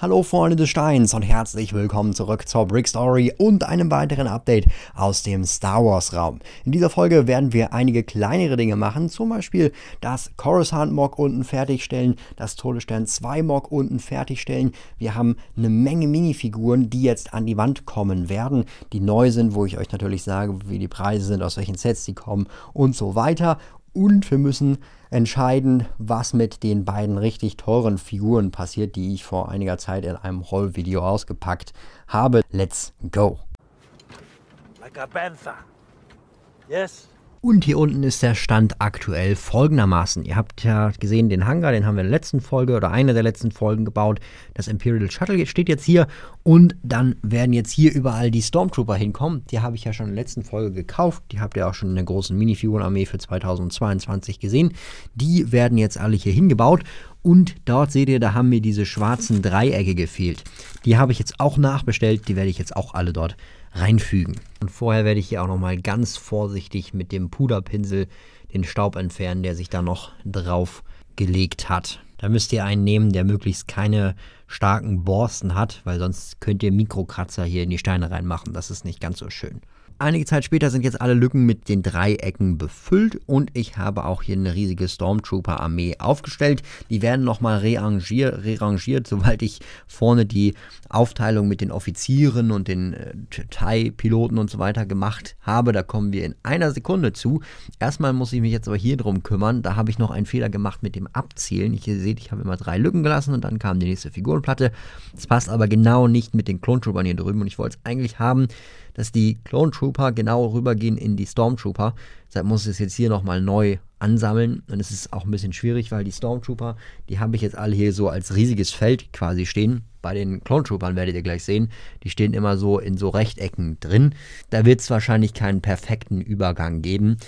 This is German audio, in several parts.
Hallo Freunde des Steins und herzlich willkommen zurück zur Brick Story und einem weiteren Update aus dem Star Wars Raum. In dieser Folge werden wir einige kleinere Dinge machen, zum Beispiel das Coruscant Mock unten fertigstellen, das Todesstern 2 Mock unten fertigstellen. Wir haben eine Menge Minifiguren, die jetzt an die Wand kommen werden, die neu sind, wo ich euch natürlich sage, wie die Preise sind, aus welchen Sets die kommen und so weiter. Und wir müssen entscheiden, was mit den beiden richtig teuren Figuren passiert, die ich vor einiger Zeit in einem Haul-Video ausgepackt habe. Let's go! Like a panther. Yes, und hier unten ist der Stand aktuell folgendermaßen. Ihr habt ja gesehen, den Hangar, den haben wir in der letzten Folge oder einer der letzten Folgen gebaut. Das Imperial Shuttle steht jetzt hier und dann werden jetzt hier überall die Stormtrooper hinkommen. Die habe ich ja schon in der letzten Folge gekauft. Die habt ihr auch schon in der großen Minifigurenarmee für 2022 gesehen. Die werden jetzt alle hier hingebaut und dort seht ihr, da haben mir diese schwarzen Dreiecke gefehlt. Die habe ich jetzt auch nachbestellt, die werde ich jetzt auch alle dort reinfügen. Und vorher werde ich hier auch nochmal ganz vorsichtig mit dem Puderpinsel den Staub entfernen, der sich da noch drauf gelegt hat. Da müsst ihr einen nehmen, der möglichst keine starken Borsten hat, weil sonst könnt ihr Mikrokratzer hier in die Steine reinmachen. Das ist nicht ganz so schön. Einige Zeit später sind jetzt alle Lücken mit den Dreiecken befüllt und ich habe auch hier eine riesige Stormtrooper-Armee aufgestellt. Die werden nochmal rearrangier rearrangiert, sobald ich vorne die Aufteilung mit den Offizieren und den äh, TIE-Piloten und so weiter gemacht habe. Da kommen wir in einer Sekunde zu. Erstmal muss ich mich jetzt aber hier drum kümmern. Da habe ich noch einen Fehler gemacht mit dem Abzählen. ihr seht, ich habe immer drei Lücken gelassen und dann kam die nächste Figurenplatte. Das passt aber genau nicht mit den Klontroopern hier drüben und ich wollte es eigentlich haben dass die Clone Trooper genau rübergehen in die Stormtrooper. Deshalb muss ich es jetzt hier nochmal neu ansammeln. Und es ist auch ein bisschen schwierig, weil die Stormtrooper, die habe ich jetzt alle hier so als riesiges Feld quasi stehen. Bei den Clone Troopern werdet ihr gleich sehen, die stehen immer so in so Rechtecken drin. Da wird es wahrscheinlich keinen perfekten Übergang geben.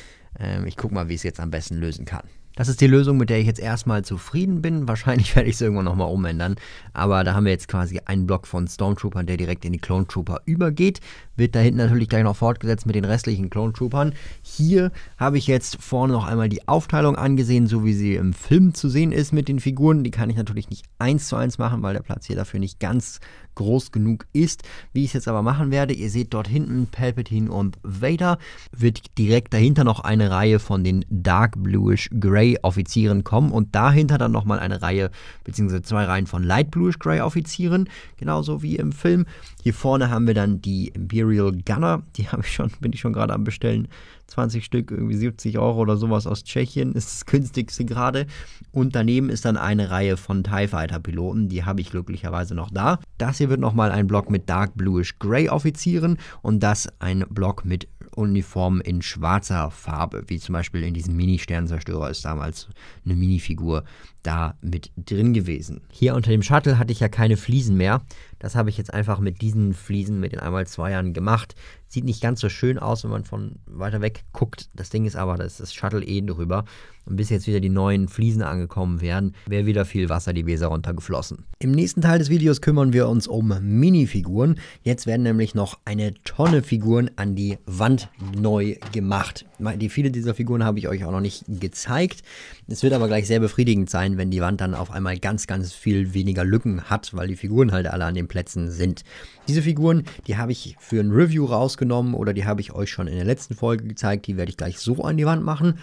Ähm, ich gucke mal, wie ich es jetzt am besten lösen kann. Das ist die Lösung, mit der ich jetzt erstmal zufrieden bin. Wahrscheinlich werde ich es irgendwann nochmal umändern. Aber da haben wir jetzt quasi einen Block von Stormtroopern, der direkt in die Clone Trooper übergeht. Wird da hinten natürlich gleich noch fortgesetzt mit den restlichen Clone Troopern. Hier habe ich jetzt vorne noch einmal die Aufteilung angesehen, so wie sie im Film zu sehen ist mit den Figuren. Die kann ich natürlich nicht eins zu eins machen, weil der Platz hier dafür nicht ganz groß genug ist. Wie ich es jetzt aber machen werde, ihr seht dort hinten Palpatine und Vader, wird direkt dahinter noch eine Reihe von den Dark Bluish Grey Offizieren kommen und dahinter dann nochmal eine Reihe bzw. zwei Reihen von Light Bluish Grey Offizieren, genauso wie im Film. Hier vorne haben wir dann die Imperial Gunner, die ich schon, bin ich schon gerade am Bestellen 20 Stück, irgendwie 70 Euro oder sowas aus Tschechien, ist das günstigste gerade. Und daneben ist dann eine Reihe von TIE Fighter Piloten, die habe ich glücklicherweise noch da. Das hier wird nochmal ein Block mit Dark Bluish Grey Offizieren und das ein Block mit Uniformen in schwarzer Farbe, wie zum Beispiel in diesem Mini-Sternzerstörer ist damals eine Minifigur da mit drin gewesen. Hier unter dem Shuttle hatte ich ja keine Fliesen mehr. Das habe ich jetzt einfach mit diesen Fliesen, mit den einmal Zweiern gemacht. Sieht nicht ganz so schön aus, wenn man von weiter weg guckt. Das Ding ist aber, da ist das Shuttle eh drüber. Und bis jetzt wieder die neuen Fliesen angekommen wären, wäre wieder viel Wasser die Weser runtergeflossen. Im nächsten Teil des Videos kümmern wir uns um Minifiguren. Jetzt werden nämlich noch eine Tonne Figuren an die Wand neu gemacht. Die viele dieser Figuren habe ich euch auch noch nicht gezeigt. Es wird aber gleich sehr befriedigend sein, wenn die Wand dann auf einmal ganz, ganz viel weniger Lücken hat, weil die Figuren halt alle an den Plätzen sind. Diese Figuren, die habe ich für ein Review rausgebracht rausgenommen oder die habe ich euch schon in der letzten Folge gezeigt. Die werde ich gleich so an die Wand machen.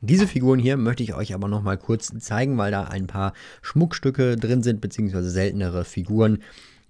Diese Figuren hier möchte ich euch aber noch mal kurz zeigen, weil da ein paar Schmuckstücke drin sind, beziehungsweise seltenere Figuren.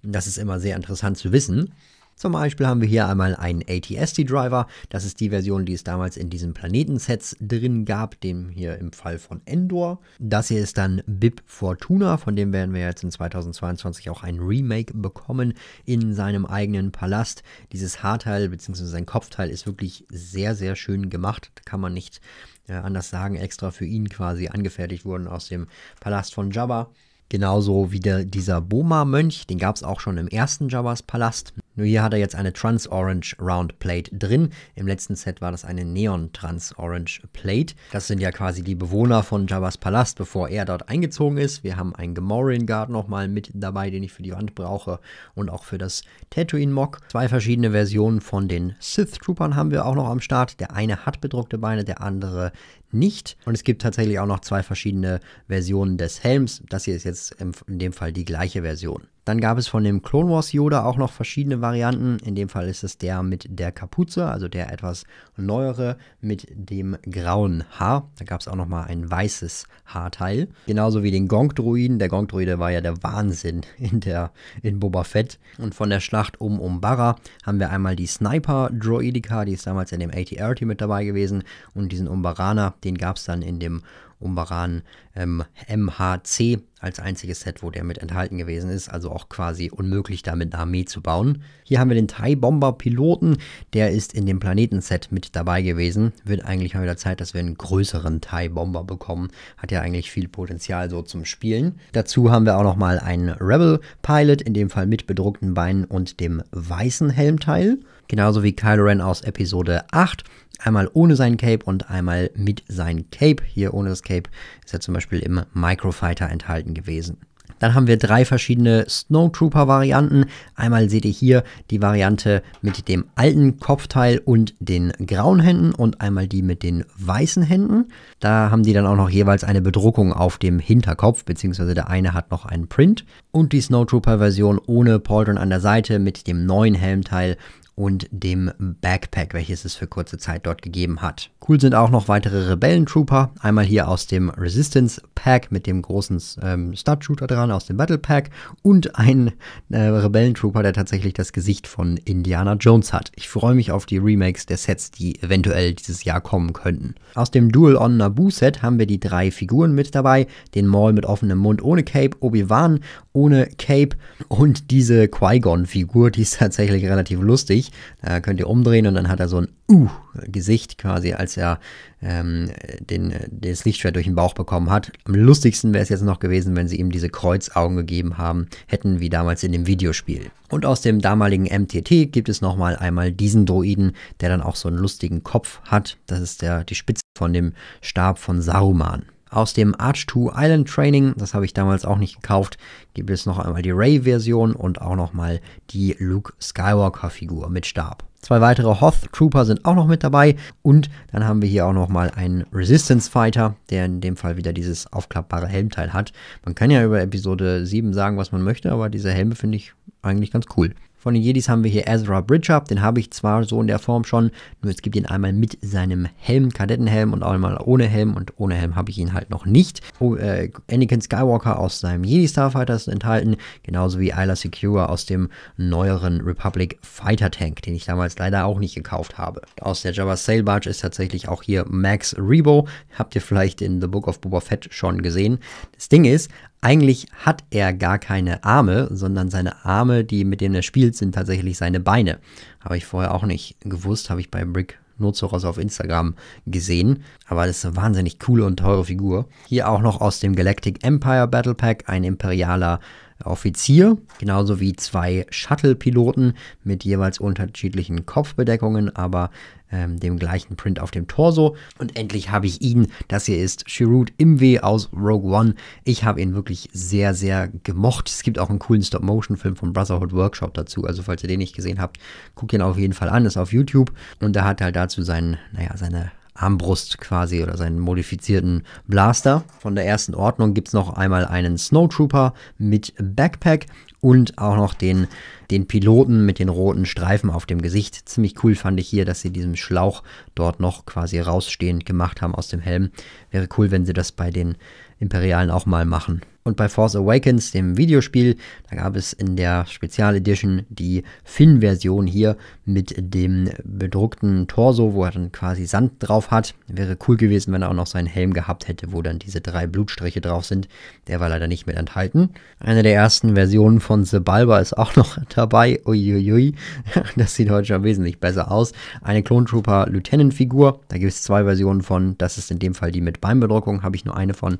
Das ist immer sehr interessant zu wissen. Zum Beispiel haben wir hier einmal einen ATSD-Driver. Das ist die Version, die es damals in diesen Planetensets drin gab, dem hier im Fall von Endor. Das hier ist dann Bib Fortuna, von dem werden wir jetzt in 2022 auch ein Remake bekommen in seinem eigenen Palast. Dieses Haarteil bzw. sein Kopfteil ist wirklich sehr, sehr schön gemacht. Da kann man nicht äh, anders sagen, extra für ihn quasi angefertigt wurden aus dem Palast von Jabba. Genauso wie der, dieser Boma-Mönch, den gab es auch schon im ersten Jabbas Palast. Nur hier hat er jetzt eine Trans-Orange Round Plate drin. Im letzten Set war das eine Neon Trans-Orange Plate. Das sind ja quasi die Bewohner von Jabba's Palast, bevor er dort eingezogen ist. Wir haben einen Gamorrean Guard nochmal mit dabei, den ich für die Wand brauche und auch für das Tatooine-Mock. Zwei verschiedene Versionen von den Sith-Troopern haben wir auch noch am Start. Der eine hat bedruckte Beine, der andere nicht. Und es gibt tatsächlich auch noch zwei verschiedene Versionen des Helms. Das hier ist jetzt in dem Fall die gleiche Version. Dann gab es von dem Clone Wars Yoda auch noch verschiedene Varianten. In dem Fall ist es der mit der Kapuze, also der etwas neuere mit dem grauen Haar. Da gab es auch noch mal ein weißes Haarteil. Genauso wie den gong Droiden. Der gong Droide war ja der Wahnsinn in, der, in Boba Fett. Und von der Schlacht um Umbara haben wir einmal die sniper Droidica, die ist damals in dem ATRT mit dabei gewesen. Und diesen Umbaraner, den gab es dann in dem Umbaran ähm, MHC als einziges Set, wo der mit enthalten gewesen ist. Also auch quasi unmöglich, damit eine Armee zu bauen. Hier haben wir den Thai-Bomber-Piloten. Der ist in dem Planeten-Set mit dabei gewesen. Wird eigentlich mal wieder Zeit, dass wir einen größeren Thai-Bomber bekommen. Hat ja eigentlich viel Potenzial so zum Spielen. Dazu haben wir auch nochmal einen Rebel-Pilot, in dem Fall mit bedruckten Beinen und dem weißen Helmteil. Genauso wie Kylo Ren aus Episode 8. Einmal ohne sein Cape und einmal mit seinem Cape. Hier ohne das Cape ist er zum Beispiel im Microfighter enthalten gewesen. Dann haben wir drei verschiedene Snowtrooper-Varianten. Einmal seht ihr hier die Variante mit dem alten Kopfteil und den grauen Händen und einmal die mit den weißen Händen. Da haben die dann auch noch jeweils eine Bedruckung auf dem Hinterkopf, beziehungsweise der eine hat noch einen Print. Und die Snowtrooper-Version ohne Pauldron an der Seite mit dem neuen Helmteil und dem Backpack, welches es für kurze Zeit dort gegeben hat. Cool sind auch noch weitere Rebellentrooper, einmal hier aus dem Resistance Pack mit dem großen ähm, Stud Shooter dran, aus dem Battle Pack und ein äh, Rebellentrooper, der tatsächlich das Gesicht von Indiana Jones hat. Ich freue mich auf die Remakes der Sets, die eventuell dieses Jahr kommen könnten. Aus dem Duel on Naboo Set haben wir die drei Figuren mit dabei, den Maul mit offenem Mund ohne Cape, Obi-Wan ohne Cape und diese Qui-Gon-Figur, die ist tatsächlich relativ lustig wichtig. Da könnt ihr umdrehen und dann hat er so ein Uh-Gesicht quasi, als er ähm, den, das Lichtschwert durch den Bauch bekommen hat. Am lustigsten wäre es jetzt noch gewesen, wenn sie ihm diese Kreuzaugen gegeben haben, hätten wie damals in dem Videospiel. Und aus dem damaligen MTT gibt es nochmal einmal diesen Droiden, der dann auch so einen lustigen Kopf hat. Das ist der, die Spitze von dem Stab von Saruman aus dem Arch 2 Island Training. Das habe ich damals auch nicht gekauft. Gibt es noch einmal die Ray-Version und auch nochmal die Luke Skywalker-Figur mit Stab. Zwei weitere Hoth Trooper sind auch noch mit dabei. Und dann haben wir hier auch nochmal einen Resistance Fighter, der in dem Fall wieder dieses aufklappbare Helmteil hat. Man kann ja über Episode 7 sagen, was man möchte, aber diese Helme finde ich eigentlich ganz cool. Von den Jedis haben wir hier Ezra Bridgeup, den habe ich zwar so in der Form schon, nur es gibt ihn einmal mit seinem Helm, Kadettenhelm und einmal ohne Helm und ohne Helm habe ich ihn halt noch nicht. Oh, äh, Anakin Skywalker aus seinem Jedi Starfighter ist enthalten, genauso wie Isla Secure aus dem neueren Republic Fighter Tank, den ich damals leider auch nicht gekauft habe. Aus der Java Sail Barge ist tatsächlich auch hier Max Rebo, habt ihr vielleicht in The Book of Boba Fett schon gesehen. Das Ding ist, eigentlich hat er gar keine Arme, sondern seine Arme, die mit denen er spielt, sind tatsächlich seine Beine. Habe ich vorher auch nicht gewusst, habe ich bei Brick Notzoros auf Instagram gesehen. Aber das ist eine wahnsinnig coole und teure Figur. Hier auch noch aus dem Galactic Empire Battle Pack ein imperialer Offizier, genauso wie zwei Shuttle-Piloten mit jeweils unterschiedlichen Kopfbedeckungen, aber ähm, dem gleichen Print auf dem Torso. Und endlich habe ich ihn. Das hier ist Shirut Imwe aus Rogue One. Ich habe ihn wirklich sehr, sehr gemocht. Es gibt auch einen coolen Stop-Motion-Film vom Brotherhood Workshop dazu. Also falls ihr den nicht gesehen habt, guckt ihn auf jeden Fall an. Ist auf YouTube. Und da hat er halt dazu seinen, naja, seine Armbrust quasi oder seinen modifizierten Blaster. Von der ersten Ordnung gibt es noch einmal einen Snowtrooper mit Backpack und auch noch den, den Piloten mit den roten Streifen auf dem Gesicht. Ziemlich cool fand ich hier, dass sie diesen Schlauch dort noch quasi rausstehend gemacht haben aus dem Helm. Wäre cool, wenn sie das bei den Imperialen auch mal machen. Und bei Force Awakens, dem Videospiel, da gab es in der Spezialedition die Finn-Version hier mit dem bedruckten Torso, wo er dann quasi Sand drauf hat. Wäre cool gewesen, wenn er auch noch seinen Helm gehabt hätte, wo dann diese drei Blutstriche drauf sind. Der war leider nicht mit enthalten. Eine der ersten Versionen von The Balba ist auch noch dabei. Uiuiui, das sieht heute schon wesentlich besser aus. Eine Clone Trooper Lieutenant-Figur, da gibt es zwei Versionen von. Das ist in dem Fall die mit Beinbedruckung, habe ich nur eine von,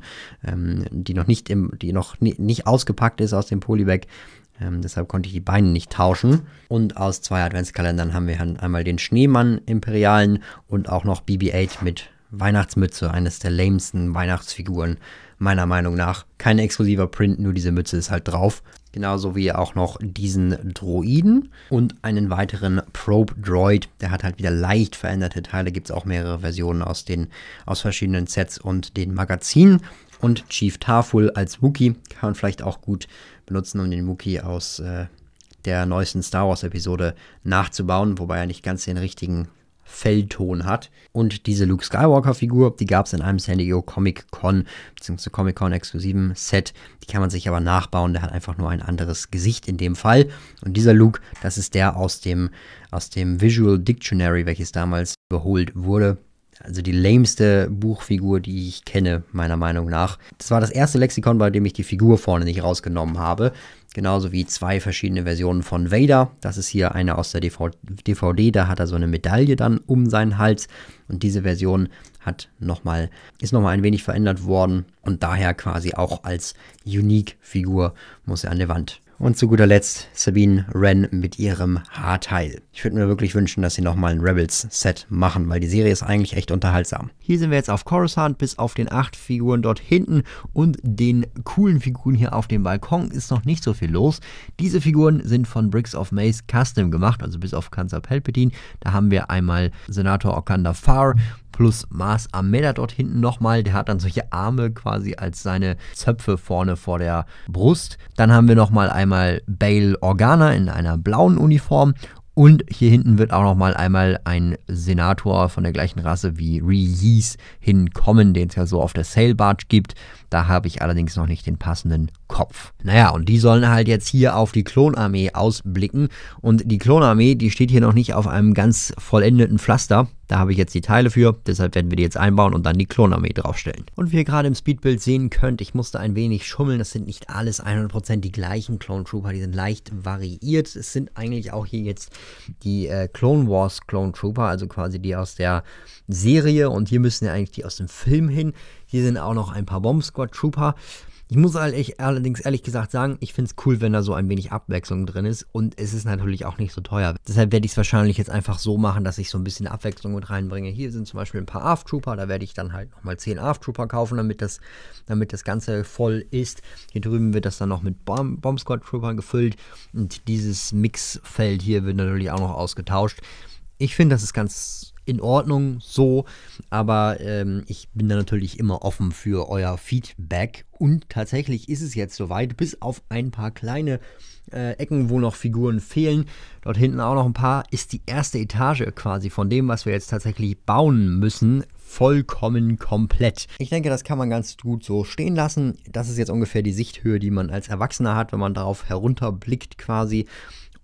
ähm, die noch nicht im die noch nicht ausgepackt ist aus dem Polybag. Ähm, deshalb konnte ich die Beine nicht tauschen. Und aus zwei Adventskalendern haben wir einmal den Schneemann Imperialen und auch noch BB-8 mit Weihnachtsmütze, eines der lamesten Weihnachtsfiguren meiner Meinung nach. Kein exklusiver Print, nur diese Mütze ist halt drauf. Genauso wie auch noch diesen Droiden und einen weiteren Probe Droid. Der hat halt wieder leicht veränderte Teile. Gibt es auch mehrere Versionen aus den aus verschiedenen Sets und den Magazinen und Chief Taful als Wookie kann man vielleicht auch gut benutzen, um den Wookie aus äh, der neuesten Star Wars Episode nachzubauen, wobei er nicht ganz den richtigen Fellton hat. Und diese Luke Skywalker Figur, die gab es in einem San Diego Comic Con beziehungsweise Comic Con exklusiven Set. Die kann man sich aber nachbauen. Der hat einfach nur ein anderes Gesicht in dem Fall. Und dieser Luke, das ist der aus dem, aus dem Visual Dictionary, welches damals überholt wurde also die lameste Buchfigur, die ich kenne, meiner Meinung nach. Das war das erste Lexikon, bei dem ich die Figur vorne nicht rausgenommen habe. Genauso wie zwei verschiedene Versionen von Vader. Das ist hier eine aus der DVD, da hat er so eine Medaille dann um seinen Hals. Und diese Version hat noch mal, ist nochmal ein wenig verändert worden und daher quasi auch als Unique-Figur muss er an der Wand und zu guter Letzt Sabine Wren mit ihrem Haarteil. Ich würde mir wirklich wünschen, dass sie nochmal ein Rebels-Set machen, weil die Serie ist eigentlich echt unterhaltsam. Hier sind wir jetzt auf Coruscant, bis auf den acht Figuren dort hinten und den coolen Figuren hier auf dem Balkon ist noch nicht so viel los. Diese Figuren sind von Bricks of Maze Custom gemacht, also bis auf Kanzler Palpatine. Da haben wir einmal Senator Okanda Farr, plus Mars Ameda dort hinten nochmal. Der hat dann solche Arme quasi als seine Zöpfe vorne vor der Brust. Dann haben wir nochmal einmal Bale Organa in einer blauen Uniform und hier hinten wird auch nochmal einmal ein Senator von der gleichen Rasse wie Reese hinkommen, den es ja so auf der Sail Barge gibt. Da habe ich allerdings noch nicht den passenden Kopf. Naja, und die sollen halt jetzt hier auf die Klonarmee ausblicken. Und die Klonarmee, die steht hier noch nicht auf einem ganz vollendeten Pflaster. Da habe ich jetzt die Teile für, deshalb werden wir die jetzt einbauen und dann die Klonarmee draufstellen. Und wie ihr gerade im Speedbild sehen könnt, ich musste ein wenig schummeln. Das sind nicht alles 100% die gleichen Clone Trooper, die sind leicht variiert. Es sind eigentlich auch hier jetzt die äh, Clone Wars Clone Trooper, also quasi die aus der Serie und hier müssen ja eigentlich die aus dem Film hin. Hier sind auch noch ein paar Bomb Squad Trooper. Ich muss allerdings ehrlich gesagt sagen, ich finde es cool, wenn da so ein wenig Abwechslung drin ist und es ist natürlich auch nicht so teuer. Deshalb werde ich es wahrscheinlich jetzt einfach so machen, dass ich so ein bisschen Abwechslung mit reinbringe. Hier sind zum Beispiel ein paar AF Trooper, da werde ich dann halt nochmal 10 AF Trooper kaufen, damit das, damit das Ganze voll ist. Hier drüben wird das dann noch mit Bomb Squad Trooper gefüllt und dieses Mixfeld hier wird natürlich auch noch ausgetauscht. Ich finde, das ist ganz in Ordnung so, aber ähm, ich bin da natürlich immer offen für euer Feedback. Und tatsächlich ist es jetzt soweit, bis auf ein paar kleine äh, Ecken, wo noch Figuren fehlen. Dort hinten auch noch ein paar, ist die erste Etage quasi von dem, was wir jetzt tatsächlich bauen müssen, vollkommen komplett. Ich denke, das kann man ganz gut so stehen lassen. Das ist jetzt ungefähr die Sichthöhe, die man als Erwachsener hat, wenn man darauf herunterblickt quasi.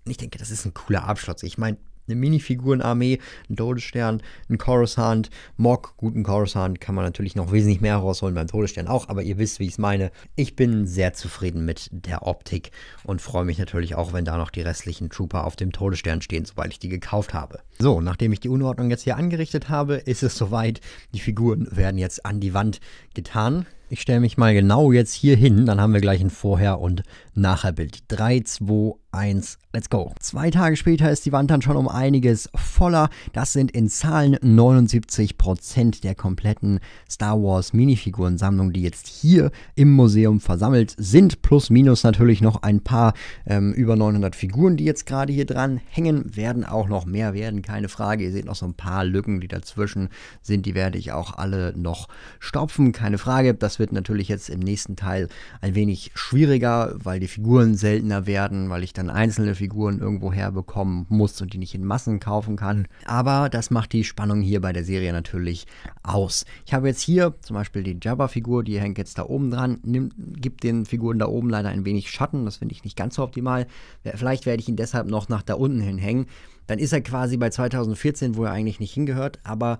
Und ich denke, das ist ein cooler Abschluss. Ich meine, eine Minifigurenarmee, ein Todesstern, einen Coruscant, Mock, guten Coruscant, kann man natürlich noch wesentlich mehr rausholen beim Todesstern auch, aber ihr wisst, wie ich es meine. Ich bin sehr zufrieden mit der Optik und freue mich natürlich auch, wenn da noch die restlichen Trooper auf dem Todesstern stehen, sobald ich die gekauft habe. So, nachdem ich die Unordnung jetzt hier angerichtet habe, ist es soweit. Die Figuren werden jetzt an die Wand getan. Ich stelle mich mal genau jetzt hier hin, dann haben wir gleich ein Vorher- und Nachherbild. 3, 2, 1, let's go. Zwei Tage später ist die Wand dann schon um einiges voller. Das sind in Zahlen 79% der kompletten Star Wars Minifigurensammlung, die jetzt hier im Museum versammelt sind. Plus minus natürlich noch ein paar ähm, über 900 Figuren, die jetzt gerade hier dran hängen. Werden auch noch mehr werden, keine Frage. Ihr seht noch so ein paar Lücken, die dazwischen sind. Die werde ich auch alle noch stopfen, keine Frage. Das wird natürlich jetzt im nächsten Teil ein wenig schwieriger, weil die Figuren seltener werden, weil ich da dann einzelne Figuren irgendwo herbekommen muss und die nicht in Massen kaufen kann. Aber das macht die Spannung hier bei der Serie natürlich aus. Ich habe jetzt hier zum Beispiel die Jabba-Figur, die hängt jetzt da oben dran, nimmt, gibt den Figuren da oben leider ein wenig Schatten, das finde ich nicht ganz so optimal. Vielleicht werde ich ihn deshalb noch nach da unten hin hängen. Dann ist er quasi bei 2014, wo er eigentlich nicht hingehört, aber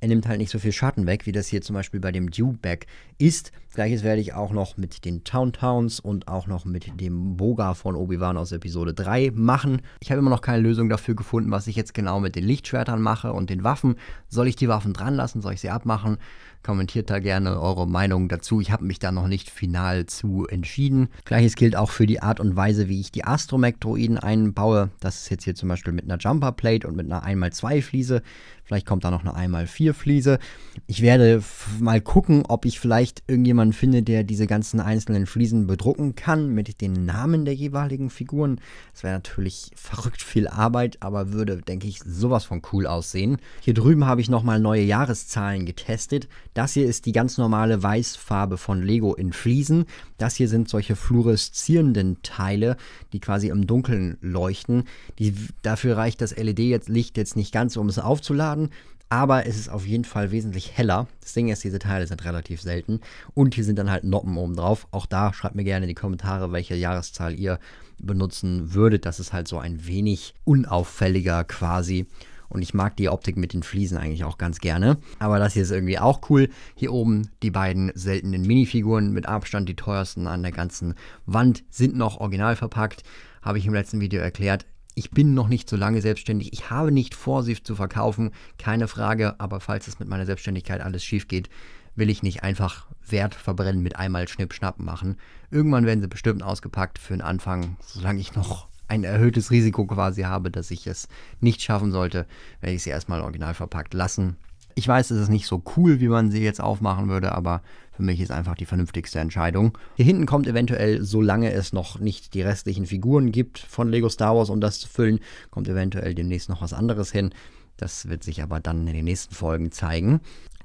er nimmt halt nicht so viel Schatten weg, wie das hier zum Beispiel bei dem Dewback ist. Gleiches werde ich auch noch mit den Town Towns und auch noch mit dem Boga von Obi-Wan aus Episode 3 machen. Ich habe immer noch keine Lösung dafür gefunden, was ich jetzt genau mit den Lichtschwertern mache und den Waffen. Soll ich die Waffen dran lassen? Soll ich sie abmachen? Kommentiert da gerne eure Meinung dazu. Ich habe mich da noch nicht final zu entschieden. Gleiches gilt auch für die Art und Weise, wie ich die Astromech-Droiden einbaue. Das ist jetzt hier zum Beispiel mit einer Jumperplate und mit einer 1x2-Fliese. Vielleicht kommt da noch eine 1x4-Fliese. Ich werde mal gucken, ob ich vielleicht irgendjemanden finde, der diese ganzen einzelnen Fliesen bedrucken kann mit den Namen der jeweiligen Figuren. Das wäre natürlich verrückt viel Arbeit, aber würde, denke ich, sowas von cool aussehen. Hier drüben habe ich nochmal neue Jahreszahlen getestet. Das hier ist die ganz normale Weißfarbe von Lego in Fliesen. Das hier sind solche fluoreszierenden Teile, die quasi im Dunkeln leuchten. Die, dafür reicht das LED-Licht jetzt nicht ganz, um es aufzuladen, aber es ist auf jeden Fall wesentlich heller. Das Ding ist, diese Teile sind relativ selten. Und hier sind dann halt Noppen oben drauf. Auch da schreibt mir gerne in die Kommentare, welche Jahreszahl ihr benutzen würdet. Das ist halt so ein wenig unauffälliger quasi. Und ich mag die Optik mit den Fliesen eigentlich auch ganz gerne. Aber das hier ist irgendwie auch cool. Hier oben die beiden seltenen Minifiguren mit Abstand die teuersten an der ganzen Wand sind noch original verpackt. Habe ich im letzten Video erklärt. Ich bin noch nicht so lange selbstständig. Ich habe nicht vor, sie zu verkaufen. Keine Frage. Aber falls es mit meiner Selbstständigkeit alles schief geht, will ich nicht einfach Wert verbrennen mit einmal Schnippschnapp machen. Irgendwann werden sie bestimmt ausgepackt für den Anfang, solange ich noch ein erhöhtes Risiko quasi habe, dass ich es nicht schaffen sollte, werde ich sie erstmal original verpackt lassen. Ich weiß, es ist nicht so cool, wie man sie jetzt aufmachen würde, aber für mich ist einfach die vernünftigste Entscheidung. Hier hinten kommt eventuell, solange es noch nicht die restlichen Figuren gibt von Lego Star Wars, um das zu füllen, kommt eventuell demnächst noch was anderes hin. Das wird sich aber dann in den nächsten Folgen zeigen.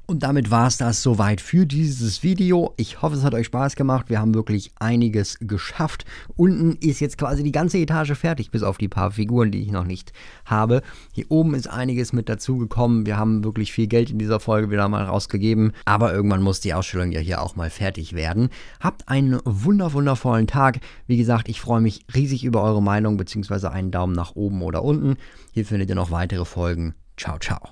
Und damit war es das soweit für dieses Video. Ich hoffe, es hat euch Spaß gemacht. Wir haben wirklich einiges geschafft. Unten ist jetzt quasi die ganze Etage fertig, bis auf die paar Figuren, die ich noch nicht habe. Hier oben ist einiges mit dazugekommen. Wir haben wirklich viel Geld in dieser Folge wieder mal rausgegeben. Aber irgendwann muss die Ausstellung ja hier auch mal fertig werden. Habt einen wundervollen Tag. Wie gesagt, ich freue mich riesig über eure Meinung, beziehungsweise einen Daumen nach oben oder unten. Hier findet ihr noch weitere Folgen. Ciao, ciao.